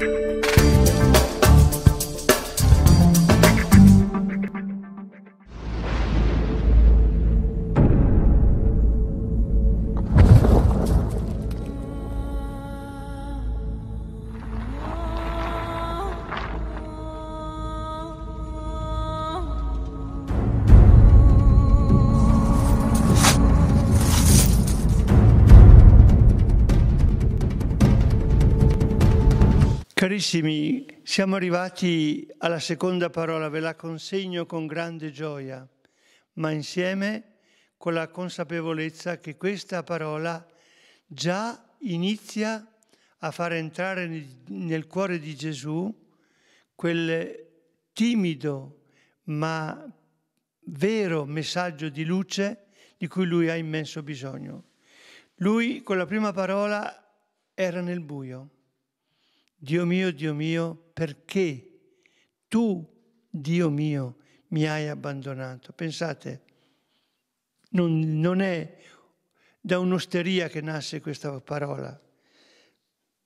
thank you Carissimi, siamo arrivati alla seconda parola, ve la consegno con grande gioia, ma insieme con la consapevolezza che questa parola già inizia a far entrare nel cuore di Gesù quel timido ma vero messaggio di luce di cui lui ha immenso bisogno. Lui con la prima parola era nel buio Dio mio, Dio mio, perché tu, Dio mio, mi hai abbandonato? Pensate, non, non è da un'osteria che nasce questa parola,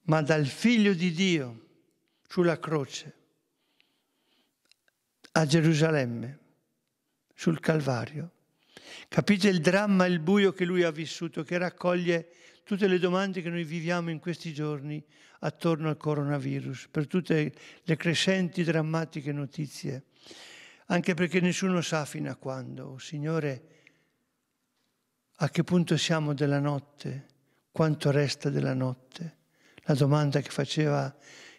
ma dal figlio di Dio sulla croce, a Gerusalemme, sul Calvario. Capite il dramma, il buio che lui ha vissuto, che raccoglie tutte le domande che noi viviamo in questi giorni attorno al coronavirus, per tutte le crescenti drammatiche notizie, anche perché nessuno sa fino a quando, oh, Signore, a che punto siamo della notte, quanto resta della notte. La domanda che faceva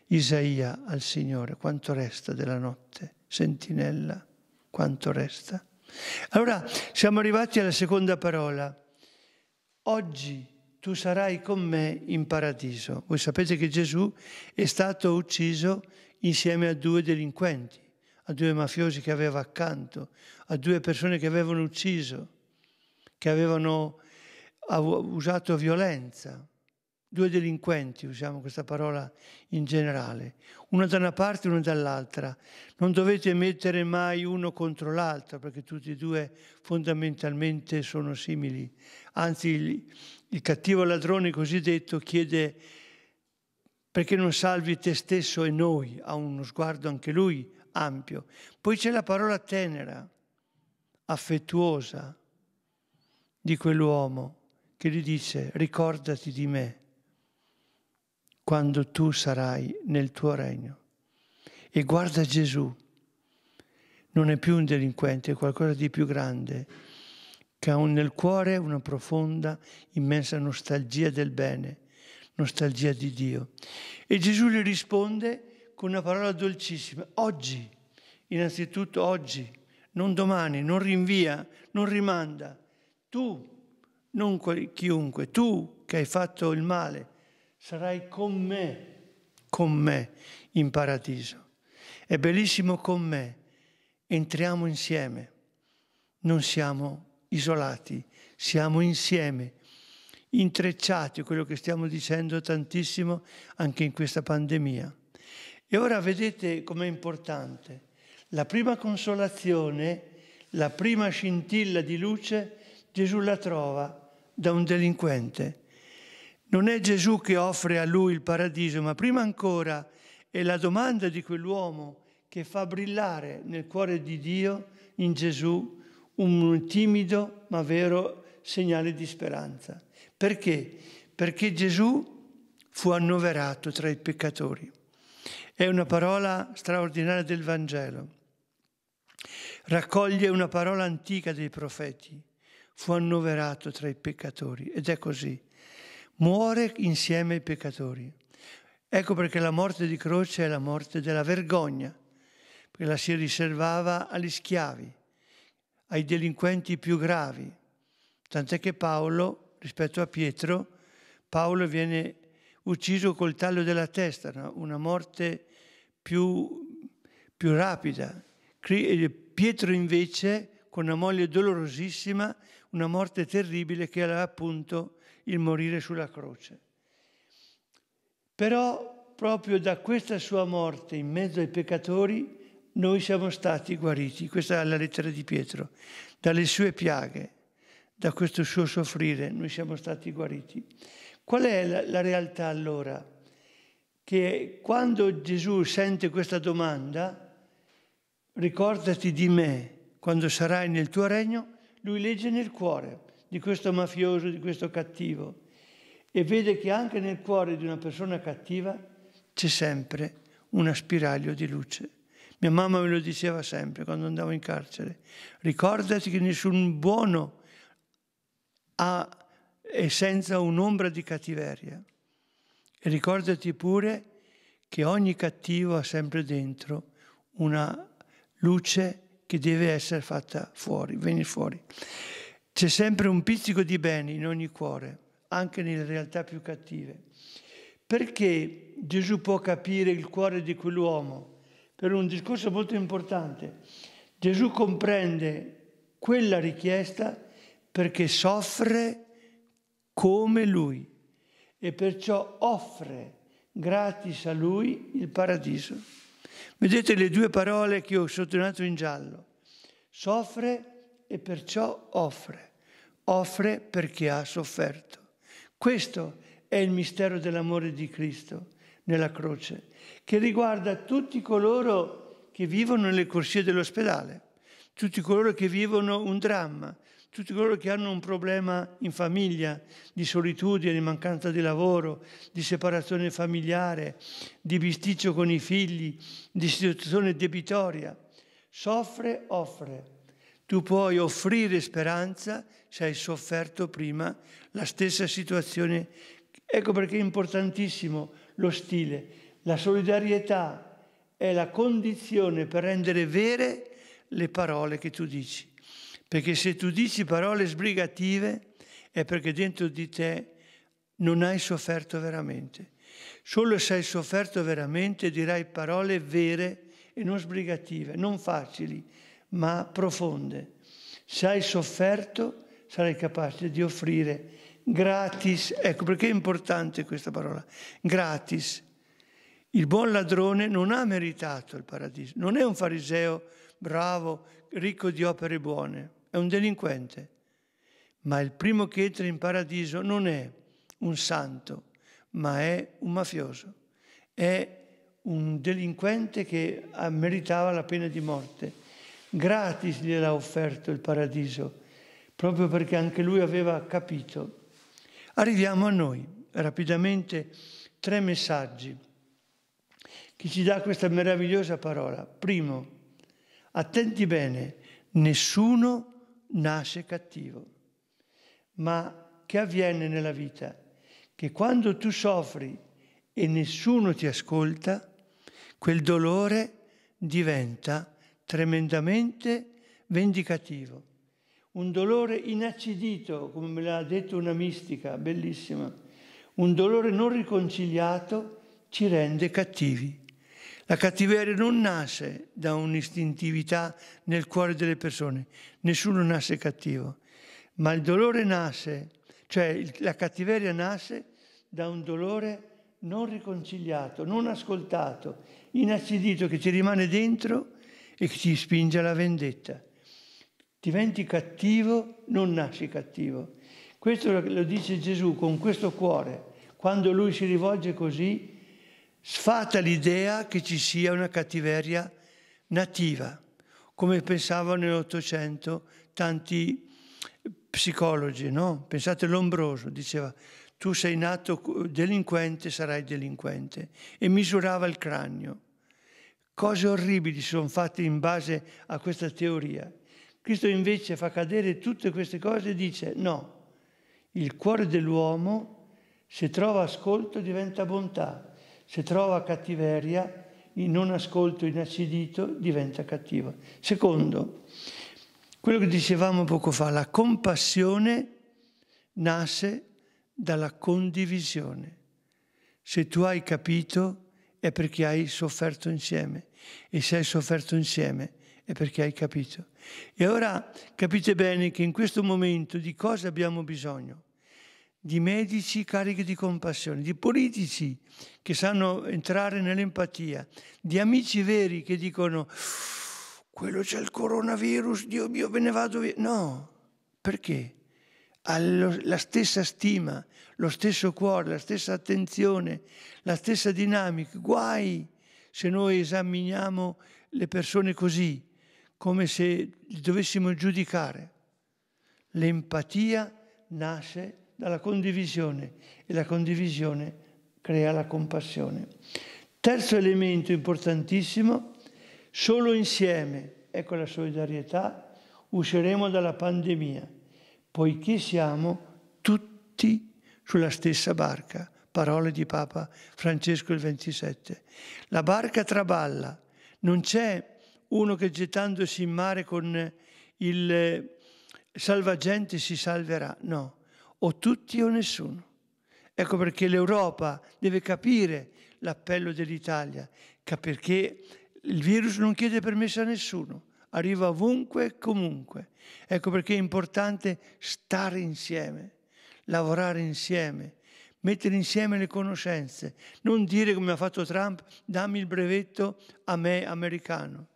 Isaia al Signore, quanto resta della notte, sentinella, quanto resta. Allora siamo arrivati alla seconda parola. Oggi tu sarai con me in paradiso. Voi sapete che Gesù è stato ucciso insieme a due delinquenti, a due mafiosi che aveva accanto, a due persone che avevano ucciso, che avevano usato violenza. Due delinquenti, usiamo questa parola in generale, uno da una parte e uno dall'altra. Non dovete mettere mai uno contro l'altro perché tutti e due fondamentalmente sono simili. Anzi, il cattivo ladrone cosiddetto chiede perché non salvi te stesso e noi, ha uno sguardo anche lui ampio. Poi c'è la parola tenera, affettuosa di quell'uomo che gli dice ricordati di me quando tu sarai nel tuo regno. E guarda Gesù, non è più un delinquente, è qualcosa di più grande che ha nel cuore una profonda, immensa nostalgia del bene, nostalgia di Dio. E Gesù le risponde con una parola dolcissima, oggi, innanzitutto oggi, non domani, non rinvia, non rimanda. Tu, non chiunque, tu che hai fatto il male, sarai con me, con me in paradiso. È bellissimo con me, entriamo insieme, non siamo isolati, siamo insieme, intrecciati, quello che stiamo dicendo tantissimo anche in questa pandemia. E ora vedete com'è importante. La prima consolazione, la prima scintilla di luce, Gesù la trova da un delinquente. Non è Gesù che offre a lui il paradiso, ma prima ancora è la domanda di quell'uomo che fa brillare nel cuore di Dio in Gesù un timido ma vero segnale di speranza. Perché? Perché Gesù fu annoverato tra i peccatori. È una parola straordinaria del Vangelo. Raccoglie una parola antica dei profeti. Fu annoverato tra i peccatori ed è così. Muore insieme ai peccatori. Ecco perché la morte di croce è la morte della vergogna, perché la si riservava agli schiavi ai delinquenti più gravi. Tant'è che Paolo, rispetto a Pietro, Paolo viene ucciso col taglio della testa, una morte più, più rapida. Eh, Pietro invece, con una moglie dolorosissima, una morte terribile che era appunto il morire sulla croce. Però proprio da questa sua morte in mezzo ai peccatori noi siamo stati guariti, questa è la lettera di Pietro, dalle sue piaghe, da questo suo soffrire, noi siamo stati guariti. Qual è la, la realtà allora? Che quando Gesù sente questa domanda, ricordati di me quando sarai nel tuo regno, lui legge nel cuore di questo mafioso, di questo cattivo e vede che anche nel cuore di una persona cattiva c'è sempre un spiraglio di luce. Mia mamma me lo diceva sempre quando andavo in carcere, ricordati che nessun buono ha e senza un'ombra di cattiveria. E ricordati pure che ogni cattivo ha sempre dentro una luce che deve essere fatta fuori, venire fuori. C'è sempre un pizzico di bene in ogni cuore, anche nelle realtà più cattive. Perché Gesù può capire il cuore di quell'uomo? per un discorso molto importante. Gesù comprende quella richiesta perché soffre come lui e perciò offre gratis a lui il paradiso. Vedete le due parole che ho sottolineato in giallo. Soffre e perciò offre. Offre perché ha sofferto. Questo è il mistero dell'amore di Cristo nella croce, che riguarda tutti coloro che vivono nelle corsie dell'ospedale, tutti coloro che vivono un dramma, tutti coloro che hanno un problema in famiglia, di solitudine, di mancanza di lavoro, di separazione familiare, di bisticcio con i figli, di situazione debitoria. Soffre, offre. Tu puoi offrire speranza se hai sofferto prima la stessa situazione Ecco perché è importantissimo lo stile. La solidarietà è la condizione per rendere vere le parole che tu dici. Perché se tu dici parole sbrigative è perché dentro di te non hai sofferto veramente. Solo se hai sofferto veramente dirai parole vere e non sbrigative, non facili, ma profonde. Se hai sofferto sarai capace di offrire gratis, ecco perché è importante questa parola, gratis. Il buon ladrone non ha meritato il paradiso, non è un fariseo bravo, ricco di opere buone, è un delinquente. Ma il primo che entra in paradiso non è un santo, ma è un mafioso, è un delinquente che ah, meritava la pena di morte. Gratis gliel'ha offerto il paradiso, proprio perché anche lui aveva capito Arriviamo a noi, rapidamente, tre messaggi che ci dà questa meravigliosa parola. Primo, attenti bene, nessuno nasce cattivo, ma che avviene nella vita? Che quando tu soffri e nessuno ti ascolta, quel dolore diventa tremendamente vendicativo un dolore inaccidito, come me l'ha detto una mistica, bellissima, un dolore non riconciliato ci rende cattivi. La cattiveria non nasce da un'istintività nel cuore delle persone, nessuno nasce cattivo, ma il dolore nasce, cioè la cattiveria nasce da un dolore non riconciliato, non ascoltato, inaccidito che ci rimane dentro e che ci spinge alla vendetta diventi cattivo, non nasci cattivo. Questo lo dice Gesù con questo cuore. Quando lui si rivolge così, sfata l'idea che ci sia una cattiveria nativa, come pensavano nell'Ottocento tanti psicologi, no? Pensate Lombroso, diceva tu sei nato delinquente, sarai delinquente, e misurava il cranio. Cose orribili sono fatte in base a questa teoria. Cristo invece fa cadere tutte queste cose e dice no, il cuore dell'uomo se trova ascolto diventa bontà, se trova cattiveria, in non ascolto inacidito diventa cattivo. Secondo, quello che dicevamo poco fa, la compassione nasce dalla condivisione. Se tu hai capito è perché hai sofferto insieme e se hai sofferto insieme è perché hai capito. E ora capite bene che in questo momento di cosa abbiamo bisogno? Di medici carichi di compassione, di politici che sanno entrare nell'empatia, di amici veri che dicono quello c'è il coronavirus, Dio mio, ve ne vado via. No, perché? Ha la stessa stima, lo stesso cuore, la stessa attenzione, la stessa dinamica. Guai se noi esaminiamo le persone così, come se li dovessimo giudicare. L'empatia nasce dalla condivisione e la condivisione crea la compassione. Terzo elemento importantissimo, solo insieme, ecco la solidarietà, usciremo dalla pandemia, poiché siamo tutti sulla stessa barca, parole di Papa Francesco il 27. La barca traballa, non c'è uno che gettandosi in mare con il eh, salvagente si salverà. No, o tutti o nessuno. Ecco perché l'Europa deve capire l'appello dell'Italia, perché il virus non chiede permesso a nessuno, arriva ovunque e comunque. Ecco perché è importante stare insieme, lavorare insieme, mettere insieme le conoscenze, non dire come ha fatto Trump, dammi il brevetto a me americano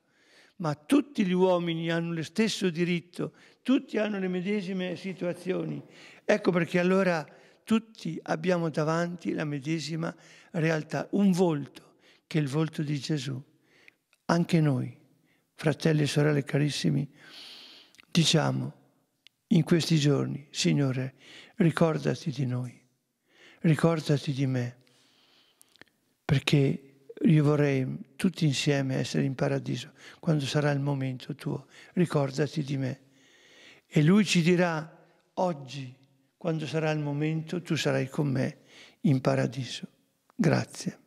ma tutti gli uomini hanno lo stesso diritto, tutti hanno le medesime situazioni. Ecco perché allora tutti abbiamo davanti la medesima realtà, un volto che è il volto di Gesù. Anche noi, fratelli e sorelle carissimi, diciamo in questi giorni, Signore, ricordati di noi, ricordati di me, perché io vorrei tutti insieme essere in paradiso quando sarà il momento tuo. Ricordati di me. E lui ci dirà oggi, quando sarà il momento, tu sarai con me in paradiso. Grazie.